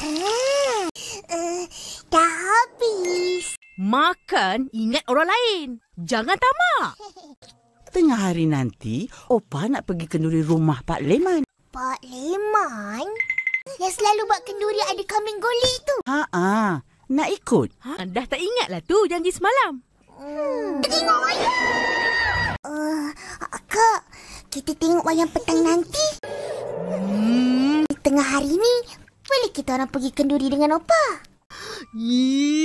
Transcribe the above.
Hmm. Eh, habis. Makan ingat orang lain. Jangan tamak. Tengah hari nanti, Opa nak pergi kenduri rumah Pak Leman. Pak Leman? Yang selalu buat kenduri ada kambing goli tu. Ha nak ikut? Ha? Dah tak ingatlah tu janji semalam. Hmm. Tengok wayang! Uh, kak, kita tengok wayang petang nanti. Hmm. Tengah hari ni, boleh kita orang pergi kenduri dengan Opa? Yee,